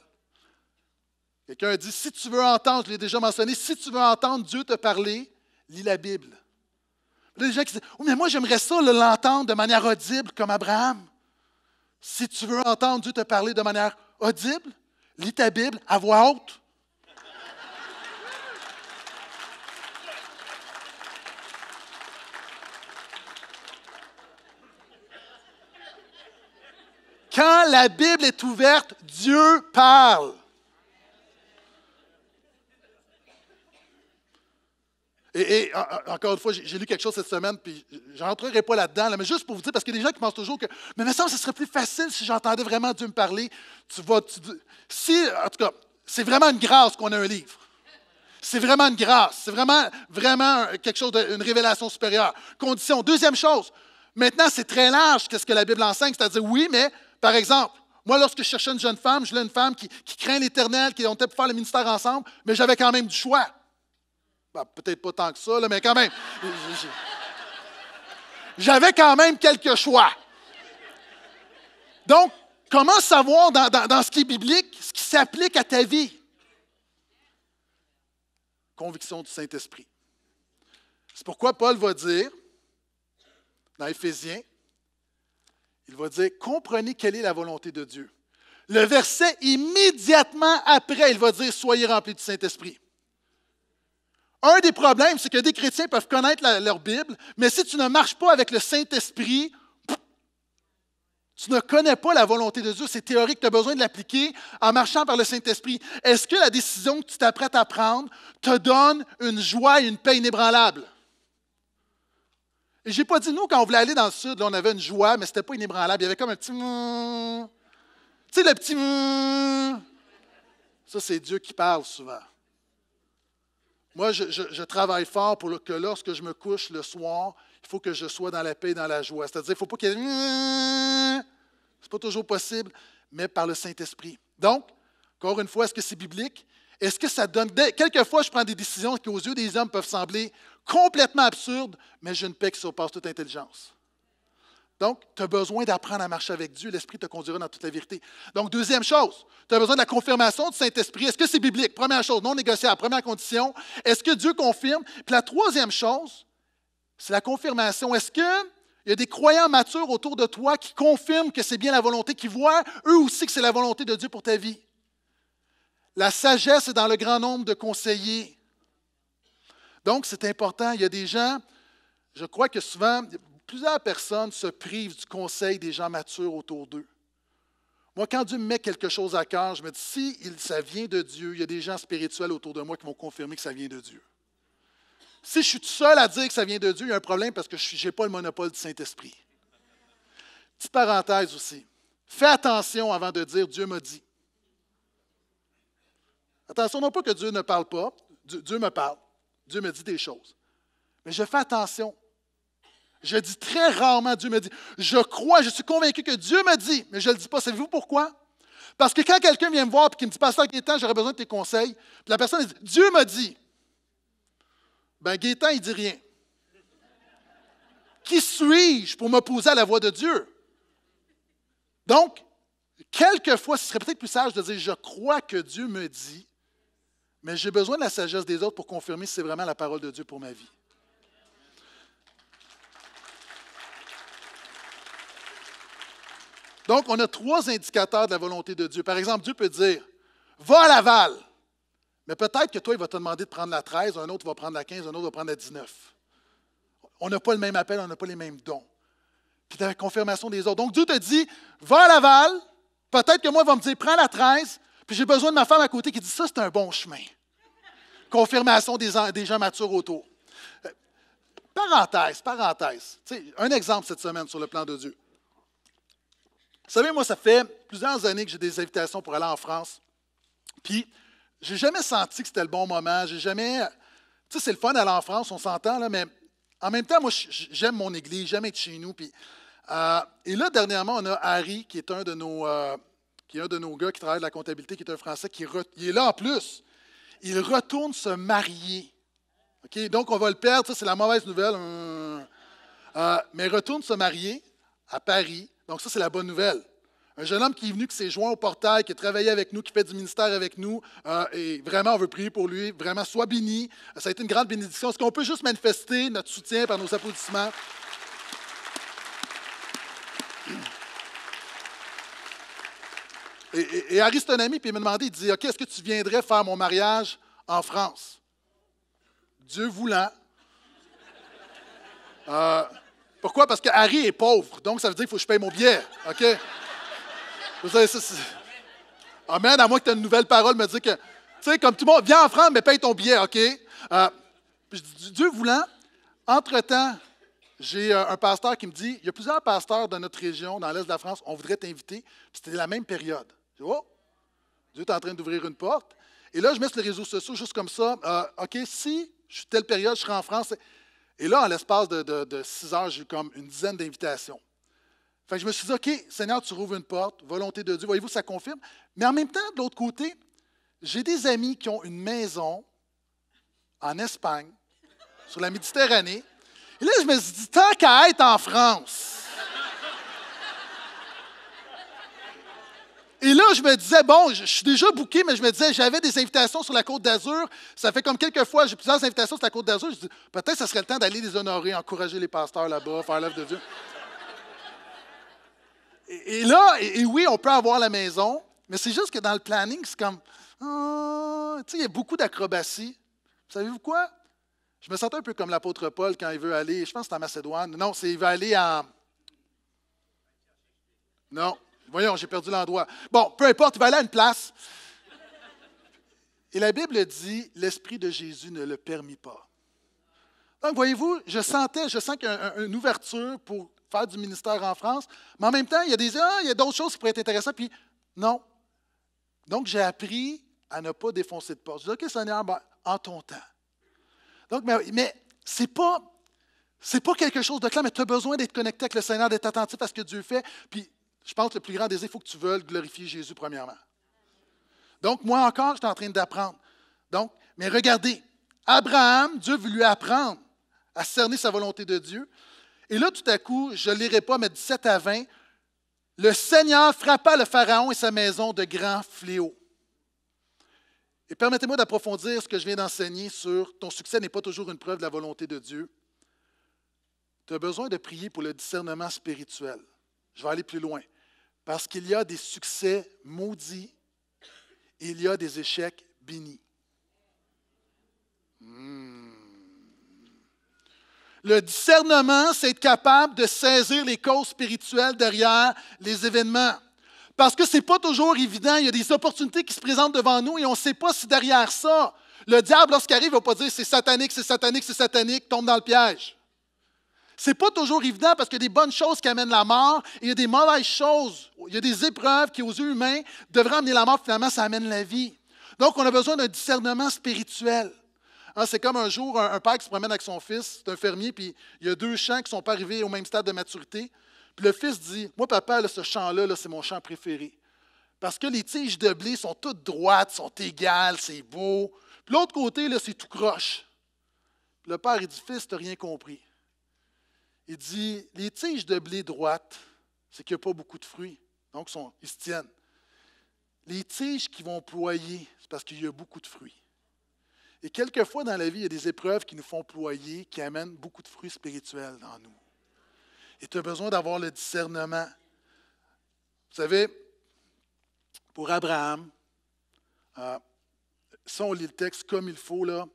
Quelqu'un dit, si tu veux entendre, je l'ai déjà mentionné, si tu veux entendre Dieu te parler, lis la Bible. Il y a des gens qui disent, mais moi j'aimerais ça l'entendre de manière audible comme Abraham. Si tu veux entendre Dieu te parler de manière audible, lis ta Bible à voix haute. Quand la Bible est ouverte, Dieu parle. Et, encore une fois, j'ai lu quelque chose cette semaine, puis je n'entrerai pas là-dedans, mais juste pour vous dire, parce qu'il y a des gens qui pensent toujours que, mais ça, ce serait plus facile si j'entendais vraiment Dieu me parler. Tu si, en tout cas, c'est vraiment une grâce qu'on a un livre. C'est vraiment une grâce. C'est vraiment, vraiment quelque chose d'une révélation supérieure. Condition. Deuxième chose, maintenant, c'est très large qu'est-ce que la Bible enseigne. C'est-à-dire, oui, mais par exemple, moi, lorsque je cherchais une jeune femme, je voulais une femme qui, craint l'Éternel, qui ont pour faire le ministère ensemble, mais j'avais quand même du choix. Ben, peut-être pas tant que ça, mais quand même. j'avais quand même quelques choix. Donc, comment savoir dans, dans ce qui est biblique ce qui s'applique à ta vie? Conviction du Saint-Esprit. C'est pourquoi Paul va dire dans Éphésiens il va dire, comprenez quelle est la volonté de Dieu. Le verset immédiatement après, il va dire, soyez remplis du Saint-Esprit. Un des problèmes, c'est que des chrétiens peuvent connaître leur Bible, mais si tu ne marches pas avec le Saint-Esprit, tu ne connais pas la volonté de Dieu, c'est théorique, tu as besoin de l'appliquer en marchant par le Saint-Esprit. Est-ce que la décision que tu t'apprêtes à prendre te donne une joie et une paix inébranlables? Et n'ai pas dit, nous, quand on voulait aller dans le sud, on avait une joie, mais ce n'était pas inébranlable. Il y avait comme un petit. Tu sais, le petit. Ça, c'est Dieu qui parle souvent. Moi, je, travaille fort pour que lorsque je me couche le soir, il faut que je sois dans la paix et dans la joie. C'est-à-dire, il ne faut pas qu'il y ait. C'est pas toujours possible, mais par le Saint-Esprit. Donc, encore une fois, est-ce que c'est biblique? Est-ce que ça donne. Quelquefois, je prends des décisions qui, aux yeux des hommes, peuvent sembler complètement absurde, mais j'ai une paix qui surpasse toute intelligence. Donc, tu as besoin d'apprendre à marcher avec Dieu. L'Esprit te conduira dans toute la vérité. Donc, deuxième chose, tu as besoin de la confirmation du Saint-Esprit. Est-ce que c'est biblique? Première chose, non négociable. Première condition, est-ce que Dieu confirme? Puis la troisième chose, c'est la confirmation. Est-ce que y a des croyants matures autour de toi qui confirment que c'est bien la volonté, qui voient eux aussi que c'est la volonté de Dieu pour ta vie? La sagesse est dans le grand nombre de conseillers. Donc, c'est important. Il y a des gens, je crois que souvent, plusieurs personnes se privent du conseil des gens matures autour d'eux. Moi, quand Dieu me met quelque chose à cœur, je me dis, si ça vient de Dieu, il y a des gens spirituels autour de moi qui vont confirmer que ça vient de Dieu. Si je suis tout seul à dire que ça vient de Dieu, il y a un problème parce que je n'ai pas le monopole du Saint-Esprit. Petite parenthèse aussi. Fais attention avant de dire Dieu m'a dit. Attention, non pas que Dieu ne parle pas, Dieu me parle. Dieu me dit des choses. Mais je fais attention. Je dis très rarement Dieu me dit. Je crois, je suis convaincu que Dieu me dit, mais je ne le dis pas. Savez-vous pourquoi? Parce que quand quelqu'un vient me voir et qui me dit, Pasteur Gaétan, j'aurais besoin de tes conseils, la personne dit, Dieu me dit. Ben Gaétan, il dit rien. Qui suis-je pour m'opposer à la voix de Dieu? Donc, quelquefois, ce serait peut-être plus sage de dire, je crois que Dieu me dit, mais j'ai besoin de la sagesse des autres pour confirmer si c'est vraiment la parole de Dieu pour ma vie. Donc, on a trois indicateurs de la volonté de Dieu. Par exemple, Dieu peut dire Va à Laval. Mais peut-être que toi, il va te demander de prendre la 13, un autre va prendre la 15, un autre va prendre la 19. On n'a pas le même appel, on n'a pas les mêmes dons. Puis tu as la confirmation des autres. Donc, Dieu te dit Va à Laval. Peut-être que moi, il va me dire Prends la 13. Puis j'ai besoin de ma femme à côté qui dit ça, c'est un bon chemin. Confirmation des, gens matures autour. Euh, parenthèse, parenthèse. un exemple cette semaine sur le plan de Dieu. Vous savez, moi, ça fait plusieurs années que j'ai des invitations pour aller en France. Puis, j'ai jamais senti que c'était le bon moment. J'ai jamais. Tu sais, c'est le fun d'aller en France, on s'entend, là, mais en même temps, moi, j'aime mon église, j'aime être chez nous. Puis, euh, et là, dernièrement, on a Harry, qui est un de nos, euh, qui est un de nos gars qui travaille de la comptabilité, qui est un Français, qui il est là en plus. Il retourne se marier. Donc, on va le perdre, ça, c'est la mauvaise nouvelle. Euh, mais il retourne se marier à Paris. Donc, ça, c'est la bonne nouvelle. Un jeune homme qui est venu, qui s'est joint au portail, qui a travaillé avec nous, qui fait du ministère avec nous. Euh, et vraiment, on veut prier pour lui. Vraiment, sois béni. Ça a été une grande bénédiction. Est-ce qu'on peut juste manifester notre soutien par nos applaudissements? Et, Harry, c'est un ami, puis il m'a demandé, il dit, OK, est-ce que tu viendrais faire mon mariage en France? Dieu voulant. Euh, pourquoi? Parce que Harry est pauvre, donc ça veut dire qu'il faut que je paye mon billet, OK? Vous Amen, à moins que tu aies une nouvelle parole, me dire que, tu sais, comme tout le monde, viens en France, mais paye ton billet, OK? Euh, puis je dis, Dieu voulant, entre-temps, j'ai euh, un pasteur qui me dit, il y a plusieurs pasteurs de notre région, dans l'Est de la France, on voudrait t'inviter. C'était la même période. Oh, Dieu est en train d'ouvrir une porte. Et là, je mets sur les réseaux sociaux juste comme ça. Euh, OK, si je suis telle période, je serai en France. Et là, en l'espace de, de, six heures, j'ai eu comme une dizaine d'invitations. Fait je me suis dit, OK, Seigneur, tu rouvres une porte, volonté de Dieu, voyez-vous, ça confirme. Mais en même temps, de l'autre côté, j'ai des amis qui ont une maison en Espagne, sur la Méditerranée. Et là, je me suis dit, tant qu'à être en France, Et là, je me disais, bon, je, suis déjà bouqué, mais je me disais, j'avais des invitations sur la Côte d'Azur. Ça fait comme quelques fois, j'ai plusieurs invitations sur la Côte d'Azur. Je dis, peut-être ce serait le temps d'aller les honorer, encourager les pasteurs là-bas, faire l'œuvre de Dieu. Et, là, et, oui, on peut avoir la maison, mais c'est juste que dans le planning, c'est comme, ah, tu sais, il y a beaucoup d'acrobaties. Savez-vous quoi? Je me sentais un peu comme l'apôtre Paul quand il veut aller, je pense que c'est en Macédoine. Non, c'est il veut aller en. Non, Voyons, j'ai perdu l'endroit. Bon, peu importe, il va aller à une place. Et la Bible dit, l'Esprit de Jésus ne le permit pas. Donc, voyez-vous, je sentais, je sens qu'il y a une ouverture pour faire du ministère en France, mais en même temps, il y a des ah, il y a d'autres choses qui pourraient être intéressantes, puis non. Donc, j'ai appris à ne pas défoncer de porte. Je dis, OK, Seigneur, ben, en ton temps. Donc, mais, ce c'est pas, c'est pas quelque chose de clair, mais tu as besoin d'être connecté avec le Seigneur, d'être attentif à ce que Dieu fait, puis je pense que le plus grand désir, il faut que tu veuilles glorifier Jésus premièrement. Donc, moi encore, je suis en train d'apprendre. Donc, mais regardez, Abraham, Dieu veut lui apprendre à cerner sa volonté de Dieu. Et là, tout à coup, je ne lirai pas, mais 17 à 20, le Seigneur frappa le Pharaon et sa maison de grands fléaux. Et permettez-moi d'approfondir ce que je viens d'enseigner sur ton succès n'est pas toujours une preuve de la volonté de Dieu. Tu as besoin de prier pour le discernement spirituel. Je vais aller plus loin. Parce qu'il y a des succès maudits, et il y a des échecs bénis. Hmm. Le discernement, c'est être capable de saisir les causes spirituelles derrière les événements. Parce que ce n'est pas toujours évident. Il y a des opportunités qui se présentent devant nous et on ne sait pas si derrière ça, le diable, lorsqu'il arrive, ne va pas dire c'est satanique, c'est satanique, c'est satanique, tombe dans le piège. C'est pas toujours évident parce qu'il y a des bonnes choses qui amènent la mort et il y a des mauvaises choses, il y a des épreuves qui, aux yeux humains, devraient amener la mort, finalement, ça amène la vie. Donc, on a besoin d'un discernement spirituel. Ah, c'est comme un jour, un, père qui se promène avec son fils, c'est un fermier, puis il y a deux champs qui ne sont pas arrivés au même stade de maturité. Puis le fils dit Moi, papa, ce champ-là, c'est mon champ préféré. Parce que les tiges de blé sont toutes droites, sont égales, c'est beau. Puis l'autre côté, là, c'est tout croche. le père, dit Fils, tu n'as rien compris. Il dit, les tiges de blé droites, c'est qu'il n'y a pas beaucoup de fruits, donc ils se tiennent. Les tiges qui vont ployer, c'est parce qu'il y a beaucoup de fruits. Et quelquefois dans la vie, il y a des épreuves qui nous font ployer, qui amènent beaucoup de fruits spirituels dans nous. Et tu as besoin d'avoir le discernement. Vous savez, pour Abraham, euh, si on lit le texte comme il faut, là,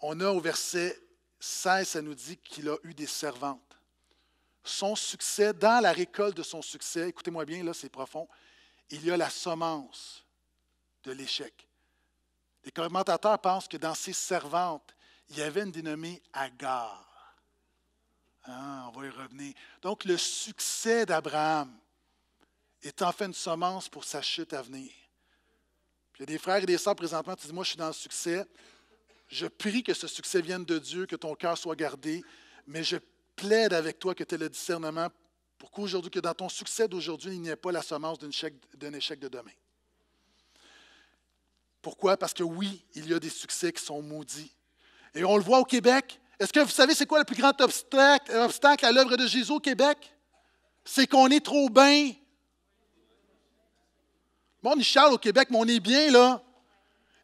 on a au verset 16, ça nous dit qu'il a eu des servantes. Son succès, dans la récolte de son succès, écoutez-moi bien, là c'est profond, il y a la semence de l'échec. Les commentateurs pensent que dans ses servantes, il y avait une dénommée Agar. Ah, on va y revenir. Donc, le succès d'Abraham est en fait une semence pour sa chute à venir. il y a des frères et des sœurs présentement qui disent Moi, je suis dans le succès. Je prie que ce succès vienne de Dieu, que ton cœur soit gardé, mais je plaide avec toi que tu aies le discernement pour qu'aujourd'hui, que dans ton succès d'aujourd'hui, il n'y ait pas la semence d'un échec, de demain. Pourquoi? Parce que oui, il y a des succès qui sont maudits. Et on le voit au Québec. Est-ce que vous savez c'est quoi le plus grand obstacle, obstacle à l'œuvre de Jésus au Québec? C'est qu'on est trop bien. Bon, on au Québec, mais on est bien, là.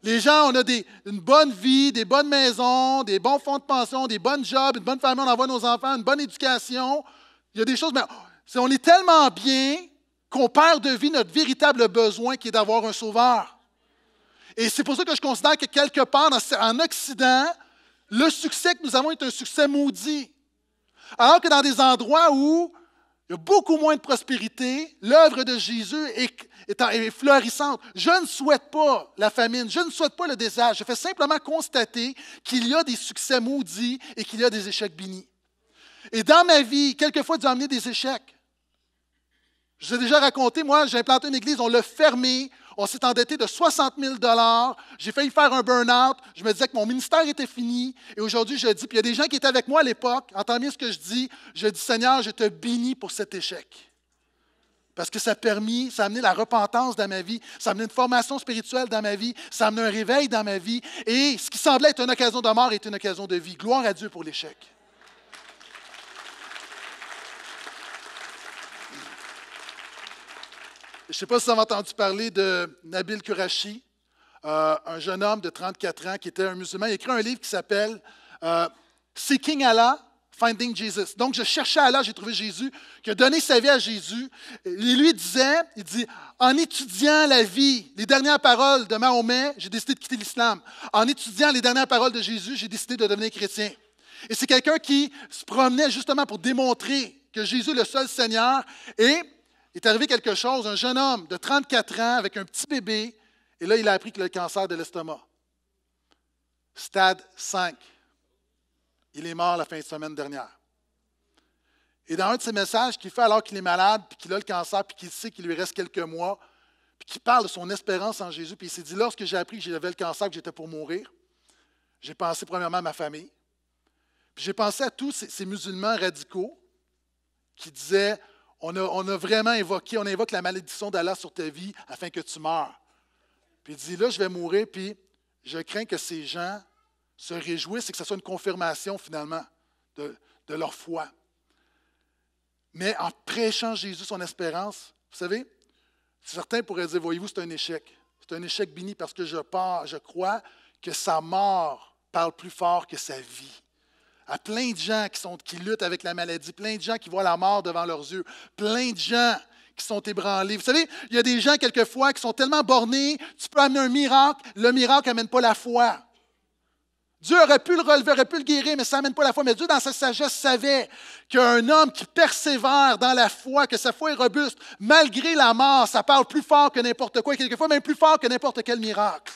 Les gens, on a une bonne vie, des bonnes maisons, des bons fonds de pension, des bonnes jobs, une bonne famille, on envoie nos enfants, une bonne éducation. Il y a des choses, mais on est tellement bien qu'on perd de vie notre véritable besoin qui est d'avoir un sauveur. Et c'est pour ça que je considère que quelque part en Occident, le succès que nous avons est un succès maudit. Alors que dans des endroits où il y a beaucoup moins de prospérité. L'œuvre de Jésus est, est, florissante. Je ne souhaite pas la famine. Je ne souhaite pas le désastre. Je fais simplement constater qu'il y a des succès maudits et qu'il y a des échecs bénis. Et dans ma vie, quelquefois, j'ai amené des échecs. Je vous ai déjà raconté, moi, j'ai implanté une église, on l'a fermée, on s'est endetté de 60 000 J'ai failli faire un burn-out. Je me disais que mon ministère était fini. Et aujourd'hui, je dis, puis il y a des gens qui étaient avec moi à l'époque, entends bien ce que je dis. Je dis, Seigneur, je te bénis pour cet échec. Parce que ça a permis, ça a amené la repentance dans ma vie, ça a amené une formation spirituelle dans ma vie, ça a amené un réveil dans ma vie. Et ce qui semblait être une occasion de mort est une occasion de vie. Gloire à Dieu pour l'échec. Je ne sais pas si vous avez entendu parler de Nabil Kurashi, euh, un jeune homme de 34 ans qui était un musulman. Il a écrit un livre qui s'appelle euh, Seeking Allah, Finding Jesus. Donc, je cherchais Allah, j'ai trouvé Jésus, qui a donné sa vie à Jésus. Il lui disait, il dit, en étudiant la vie, les dernières paroles de Mahomet, j'ai décidé de quitter l'islam. En étudiant les dernières paroles de Jésus, j'ai décidé de devenir chrétien. Et c'est quelqu'un qui se promenait justement pour démontrer que Jésus est le seul Seigneur. Et est arrivé quelque chose, un jeune homme de 34 ans avec un petit bébé, et là, il a appris qu'il a le cancer de l'estomac. Stade 5. Il est mort la fin de semaine dernière. Et dans un de ses messages qu'il fait alors qu'il est malade, puis qu'il a le cancer, puis qu'il sait qu'il lui reste quelques mois, puis qu'il parle de son espérance en Jésus, puis il s'est dit, lorsque j'ai appris que j'avais le cancer, que j'étais pour mourir, j'ai pensé premièrement à ma famille, puis j'ai pensé à tous ces musulmans radicaux qui disaient, on a, vraiment évoqué, on invoque la malédiction d'Allah sur ta vie afin que tu meurs. Puis il dit, là, je vais mourir, puis je crains que ces gens se réjouissent et que ce soit une confirmation finalement de, leur foi. Mais en prêchant Jésus son espérance, vous savez, certains pourraient dire, voyez-vous, c'est un échec. C'est un échec béni parce que je pars, je crois que sa mort parle plus fort que sa vie à plein de gens qui, sont, qui luttent avec la maladie, plein de gens qui voient la mort devant leurs yeux, plein de gens qui sont ébranlés. Vous savez, il y a des gens quelquefois qui sont tellement bornés, tu peux amener un miracle, le miracle n'amène pas la foi. Dieu aurait pu le relever, aurait pu le guérir, mais ça n'amène pas la foi. Mais Dieu, dans sa sagesse, savait qu'un homme qui persévère dans la foi, que sa foi est robuste, malgré la mort, ça parle plus fort que n'importe quoi, quelquefois même plus fort que n'importe quel miracle.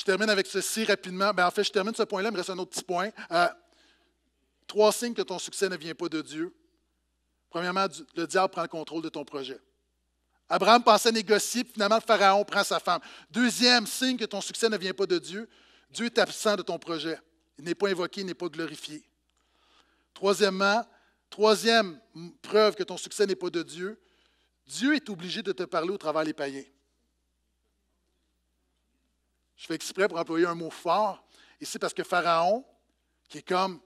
Je termine avec ceci rapidement. Ben, en fait, je termine ce point-là, il me reste un autre petit point. Euh, trois signes que ton succès ne vient pas de Dieu. Premièrement, le diable prend le contrôle de ton projet. Abraham pensait négocier, puis finalement, le Pharaon prend sa femme. Deuxième signe que ton succès ne vient pas de Dieu, Dieu est absent de ton projet. Il n'est pas invoqué, il n'est pas glorifié. Troisièmement, troisième preuve que ton succès n'est pas de Dieu, Dieu est obligé de te parler au travers des païens. Je fais exprès pour employer un mot fort c'est parce que Pharaon, qui est comme,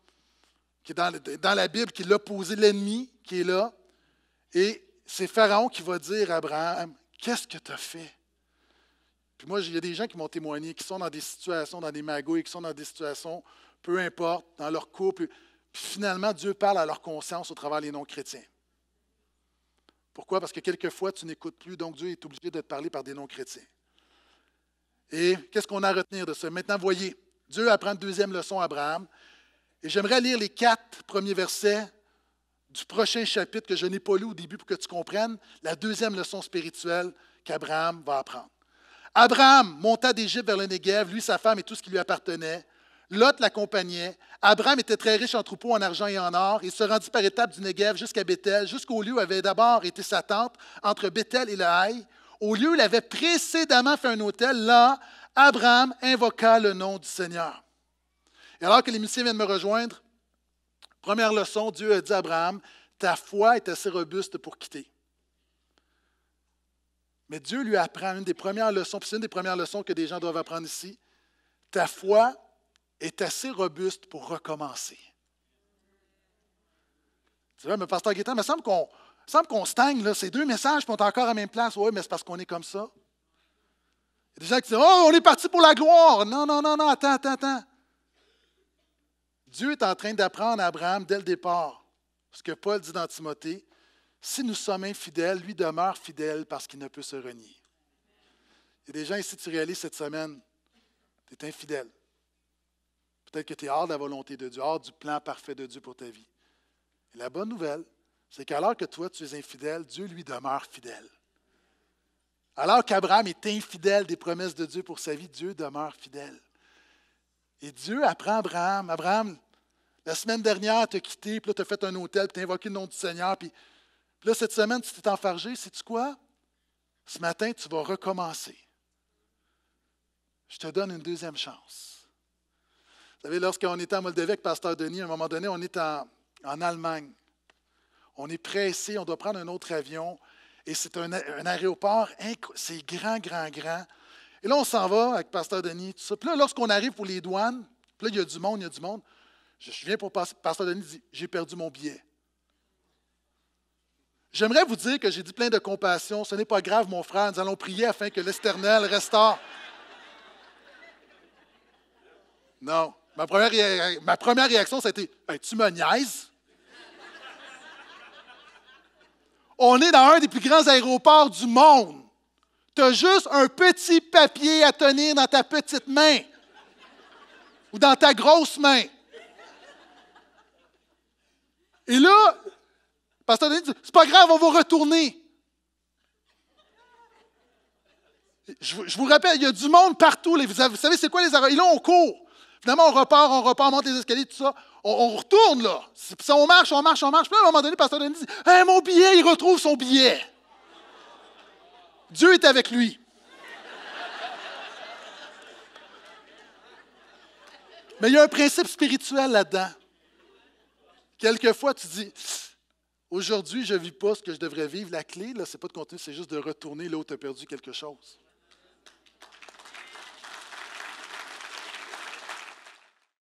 qui est dans, la Bible, qui est l'opposé, l'ennemi qui est là, et c'est Pharaon qui va dire à Abraham Qu'est-ce que tu as fait Puis moi, il y a des gens qui m'ont témoigné, qui sont dans des situations, dans des et qui sont dans des situations, peu importe, dans leur couple. Puis finalement, Dieu parle à leur conscience au travers des non-chrétiens. Pourquoi? Parce que quelquefois, tu n'écoutes plus, donc Dieu est obligé de te parler par des non-chrétiens. Et qu'est-ce qu'on a à retenir de ça? Maintenant, voyez, Dieu apprend une deuxième leçon à Abraham. Et j'aimerais lire les quatre premiers versets du prochain chapitre que je n'ai pas lu au début pour que tu comprennes la deuxième leçon spirituelle qu'Abraham va apprendre. Abraham monta d'Égypte vers le Négev, lui, sa femme et tout ce qui lui appartenait. Lot l'accompagnait. Abraham était très riche en troupeaux, en argent et en or. Il se rendit par étapes du Négev jusqu'à Bethel, jusqu'au lieu où avait d'abord été sa tente, entre Bethel et le Haï, au lieu où il avait précédemment fait un hôtel, là, Abraham invoqua le nom du Seigneur. Et alors que les missions viennent me rejoindre, première leçon, Dieu a dit à Abraham, ta foi est assez robuste pour quitter. Mais Dieu lui apprend une des premières leçons, puis c'est une des premières leçons que des gens doivent apprendre ici. Ta foi est assez robuste pour recommencer. Tu vois, mais Pasteur Guétan, il me semble qu'on il semble qu'on stagne, ces deux messages, puis on encore à la même place. Oui, mais c'est parce qu'on est comme ça. Il y a des gens qui disent Oh, on est parti pour la gloire. Non, non, non, non, attends, attends, attends. Dieu est en train d'apprendre à Abraham dès le départ ce que Paul dit dans Timothée si nous sommes infidèles, lui demeure fidèle parce qu'il ne peut se renier. Il y a des gens ici, tu réalises cette semaine, tu es infidèle. Peut-être que tu es hors de la volonté de Dieu, hors du plan parfait de Dieu pour ta vie. Et la bonne nouvelle, c'est qu'alors que toi, tu es infidèle, Dieu lui demeure fidèle. Alors qu'Abraham est infidèle des promesses de Dieu pour sa vie, Dieu demeure fidèle. Et Dieu apprend Abraham. Abraham, la semaine dernière, tu as quitté, puis là, as fait un hôtel, puis as invoqué le nom du Seigneur, puis, là, cette semaine, tu t'es enfargé. Sais-tu quoi? Ce matin, tu vas recommencer. Je te donne une deuxième chance. Vous savez, lorsqu'on était à Moldavie Pasteur Denis, à un moment donné, on est en Allemagne on est pressé, on doit prendre un autre avion. Et c'est un, aéroport, c'est grand, grand, grand. Et là, on s'en va avec Pasteur Denis, tout ça. Puis là, lorsqu'on arrive pour les douanes, puis là, il y a du monde, il y a du monde. Je, viens pour Pasteur Denis, dit J'ai perdu mon billet. J'aimerais vous dire que j'ai dit plein de compassion. Ce n'est pas grave, mon frère. Nous allons prier afin que l'Éternel restaure. Non. Ma première, ma première réaction, c'était Tu me niaises on est dans un des plus grands aéroports du monde. Tu as juste un petit papier à tenir dans ta petite main ou dans ta grosse main. Et là, pasteur a dit C'est pas grave, on va retourner. Je, vous rappelle, il y a du monde partout. Vous savez, c'est quoi les aéroports? Ils là, on court. Finalement, on repart, on repart, on monte les escaliers, tout ça on, retourne là. Puis on marche, on marche, on marche. Puis à un moment donné, le pasteur Denis dit Mon billet, il retrouve son billet. Dieu est avec lui. Mais il y a un principe spirituel là-dedans. Quelquefois, tu dis Aujourd'hui, je ne vis pas ce que je devrais vivre. La clé, ce n'est pas de continuer, c'est juste de retourner là où tu as perdu quelque chose.